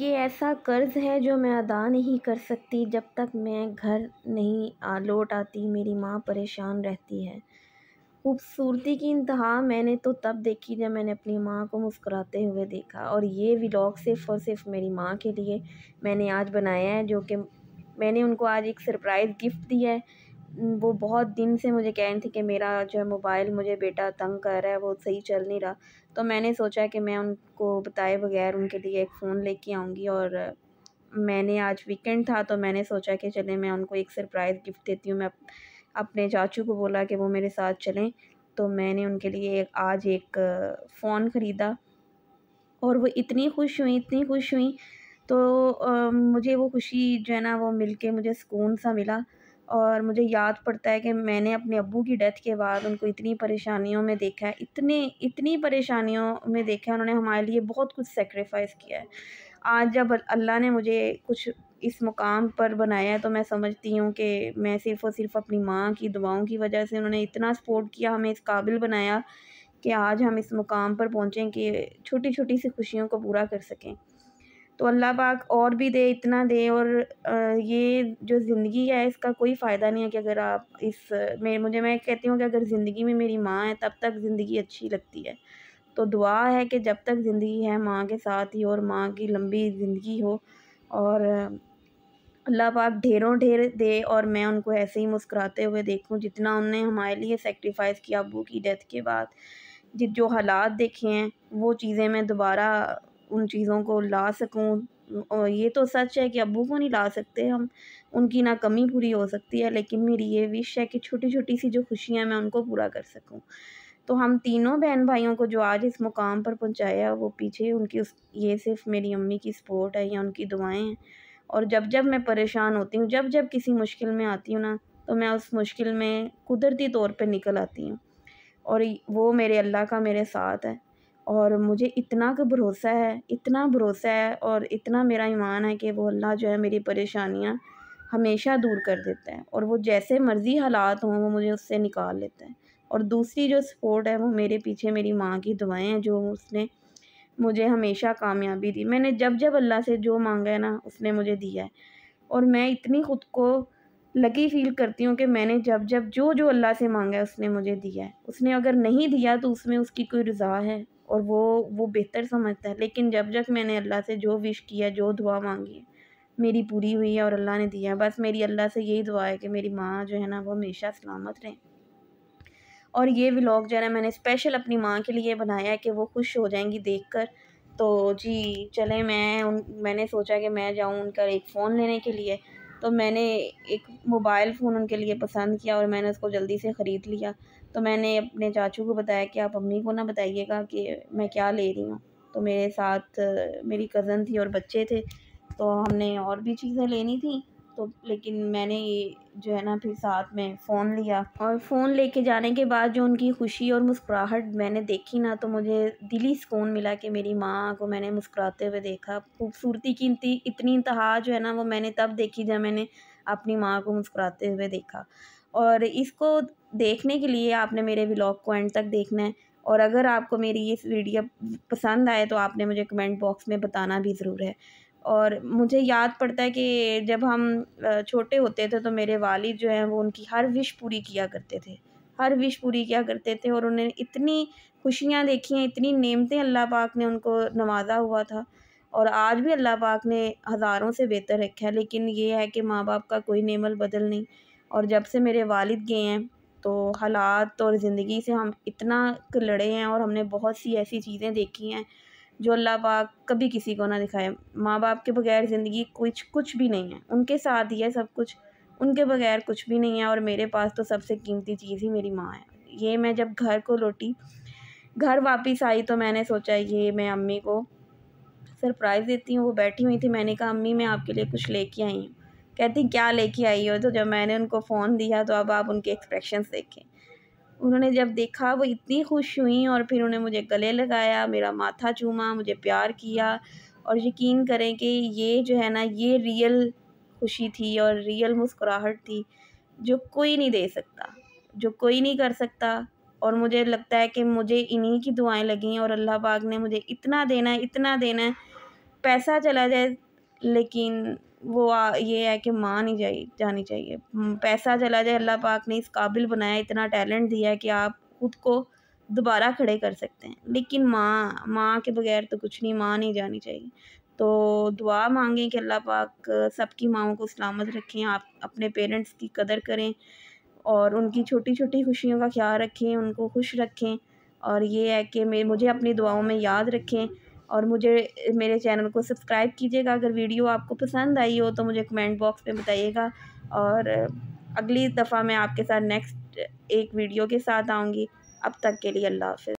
ये ऐसा कर्ज़ है जो मैं अदा नहीं कर सकती जब तक मैं घर नहीं आ लौट आती मेरी माँ परेशान रहती है खूबसूरती की इंतहा मैंने तो तब देखी जब मैंने अपनी माँ को मुस्कुराते हुए देखा और ये व्लॉग सिर्फ़ और सिर्फ मेरी माँ के लिए मैंने आज बनाया है जो कि मैंने उनको आज एक सरप्राइज़ गिफ्ट दिया है वो बहुत दिन से मुझे कह रही थी कि मेरा जो है मोबाइल मुझे बेटा तंग कर रहा है वो सही चल नहीं रहा तो मैंने सोचा कि मैं उनको बताए बगैर उनके लिए एक फ़ोन लेके आऊँगी और मैंने आज वीकेंड था तो मैंने सोचा कि चले मैं उनको एक सरप्राइज़ गिफ्ट देती हूँ मैं अपने चाचू को बोला कि वो मेरे साथ चलें तो मैंने उनके लिए आज एक फ़ोन ख़रीदा और वो इतनी खुश हुई इतनी खुश हुई तो आ, मुझे वो खुशी जो है ना वो मिलके मुझे सुकून सा मिला और मुझे याद पड़ता है कि मैंने अपने अबू की डेथ के बाद उनको इतनी परेशानियों में देखा है इतने इतनी परेशानियों में देखा है उन्होंने हमारे लिए बहुत कुछ सेक्रीफाइस किया है आज जब अल्लाह ने मुझे कुछ इस मुकाम पर बनाया है तो मैं समझती हूँ कि मैं सिर्फ़ और सिर्फ अपनी माँ की दुआओं की वजह से उन्होंने इतना सपोर्ट किया हमें इस काबिल बनाया कि आज हम इस मुकाम पर पहुँचें कि छोटी छोटी सी खुशियों को पूरा कर सकें तो अल्लाह पाक और भी दे इतना दे और ये जो ज़िंदगी है इसका कोई फ़ायदा नहीं है कि अगर आप इस मेरे मुझे मैं कहती हूँ कि अगर ज़िंदगी में मेरी माँ है तब तक ज़िंदगी अच्छी लगती है तो दुआ है कि जब तक ज़िंदगी है माँ के साथ ही और माँ की लंबी ज़िंदगी हो और अल्लाह पाक ढेरों ढेर दे और मैं उनको ऐसे ही मुस्कुराते हुए देखूँ जितना उनने हमारे लिए सेक्रीफाइस किया अबू की डेथ के बाद जो हालात देखे हैं वो चीज़ें मैं दोबारा उन चीज़ों को ला सकूँ और ये तो सच है कि अबू को नहीं ला सकते हम उनकी ना कमी पूरी हो सकती है लेकिन मेरी ये विश है कि छोटी छोटी सी जो खुशियाँ मैं उनको पूरा कर सकूँ तो हम तीनों बहन भाइयों को जो आज इस मुकाम पर पहुँचाया वो पीछे उनकी उस ये सिर्फ मेरी अम्मी की सपोर्ट है या उनकी दुआएँ हैं और जब जब मैं परेशान होती हूँ जब जब किसी मुश्किल में आती हूँ ना तो मैं उस मुश्किल में कुदरती तौर पर निकल आती हूँ और वो मेरे अल्लाह का मेरे साथ है और मुझे इतना का भरोसा है इतना भरोसा है और इतना मेरा ईमान है कि वो अल्लाह जो है मेरी परेशानियाँ हमेशा दूर कर देता है और वो जैसे मर्ज़ी हालात हों वो मुझे उससे निकाल लेता है और दूसरी जो सपोर्ट है वो मेरे पीछे मेरी माँ की दुआएं हैं जो उसने मुझे हमेशा कामयाबी दी मैंने जब जब अल्लाह से जो मांगा है ना उसने मुझे दिया है और मैं इतनी ख़ुद को लकी फील करती हूँ कि मैंने जब जब जो जो अल्लाह से मांगा है उसने मुझे दिया है उसने अगर नहीं दिया तो उसमें उसकी कोई रज़ा है और वो वो बेहतर समझता है लेकिन जब जब मैंने अल्लाह से जो विश किया जो दुआ मांगी है मेरी पूरी हुई है और अल्लाह ने दिया बस मेरी अल्लाह से यही दुआ है कि मेरी माँ जो है ना वो हमेशा सलामत रहें और ये व्लॉग जो है ना मैंने स्पेशल अपनी माँ के लिए बनाया है कि वो खुश हो जाएंगी देख कर तो जी चले मैं उन मैंने सोचा कि मैं जाऊँ उनका एक फ़ोन लेने के लिए तो मैंने एक मोबाइल फ़ोन उनके लिए पसंद किया और मैंने उसको जल्दी से ख़रीद लिया तो मैंने अपने चाचू को बताया कि आप अम्मी को ना बताइएगा कि मैं क्या ले रही हूँ तो मेरे साथ मेरी कज़न थी और बच्चे थे तो हमने और भी चीज़ें लेनी थी तो लेकिन मैंने ये जो है ना फिर साथ में फ़ोन लिया और फ़ोन लेके जाने के बाद जो उनकी खुशी और मुस्कुराहट मैंने देखी ना तो मुझे दिली सुकून मिला कि मेरी माँ को मैंने मुस्कुराते हुए देखा खूबसूरती की इतनी इंतहा जो है ना वो मैंने तब देखी जब मैंने अपनी माँ को मुस्कुराते हुए देखा और इसको देखने के लिए आपने मेरे ब्लॉग को एंड तक देखना है और अगर आपको मेरी ये वीडियो पसंद आए तो आपने मुझे कमेंट बॉक्स में बताना भी ज़रूर है और मुझे याद पड़ता है कि जब हम छोटे होते थे तो मेरे वालिद जो हैं वो उनकी हर विश पूरी किया करते थे हर विश पूरी किया करते थे और उन्हें इतनी खुशियाँ देखी हैं इतनी नेमतें अल्लाह पाक ने उनको नवाजा हुआ था और आज भी अल्लाह पाक ने हज़ारों से बेहतर रखा है लेकिन ये है कि माँ बाप का कोई नेमल बदल नहीं और जब से मेरे वालिद गए हैं तो हालात और ज़िंदगी से हम इतना लड़े हैं और हमने बहुत सी ऐसी चीज़ें देखी हैं जो अल्लाह पाक कभी किसी को ना दिखाए माँ बाप के बगैर ज़िंदगी कुछ कुछ भी नहीं है उनके साथ ही है सब कुछ उनके बगैर कुछ भी नहीं है और मेरे पास तो सबसे कीमती चीज़ ही मेरी माँ है ये मैं जब घर को लौटी घर वापस आई तो मैंने सोचा ये मैं अम्मी को सरप्राइज़ देती हूँ वो बैठी हुई थी मैंने कहा अम्मी मैं आपके लिए कुछ लेके आई हूँ कहती क्या लेके आई हो तो जब मैंने उनको फ़ोन दिया तो अब आप उनके एक्सप्रेशन देखें उन्होंने जब देखा वो इतनी खुश हुई और फिर उन्होंने मुझे गले लगाया मेरा माथा चूमा मुझे प्यार किया और यकीन करें कि ये जो है ना ये रियल खुशी थी और रियल मुस्कुराहट थी जो कोई नहीं दे सकता जो कोई नहीं कर सकता और मुझे लगता है कि मुझे इन्हीं की दुआएं लगी और अल्लाह पाक ने मुझे इतना देना है इतना देना है पैसा चला जाए लेकिन वो आ, ये है कि माँ नहीं जाए जानी चाहिए हम्म, पैसा चला जाए अल्लाह पाक ने इस काबिल बनाया इतना टैलेंट दिया है कि आप खुद को दोबारा खड़े कर सकते हैं लेकिन माँ माँ के बगैर तो कुछ नहीं माँ नहीं जानी चाहिए तो दुआ मांगें कि अल्लाह पाक सबकी माओ को सलामत रखें आप अपने पेरेंट्स की कदर करें और उनकी छोटी छोटी खुशियों का ख्याल रखें उनको खुश रखें और ये है कि मुझे अपनी दुआओं में याद रखें और मुझे मेरे चैनल को सब्सक्राइब कीजिएगा अगर वीडियो आपको पसंद आई हो तो मुझे कमेंट बॉक्स में बताइएगा और अगली दफ़ा मैं आपके साथ नेक्स्ट एक वीडियो के साथ आऊँगी अब तक के लिए अल्लाह हाफ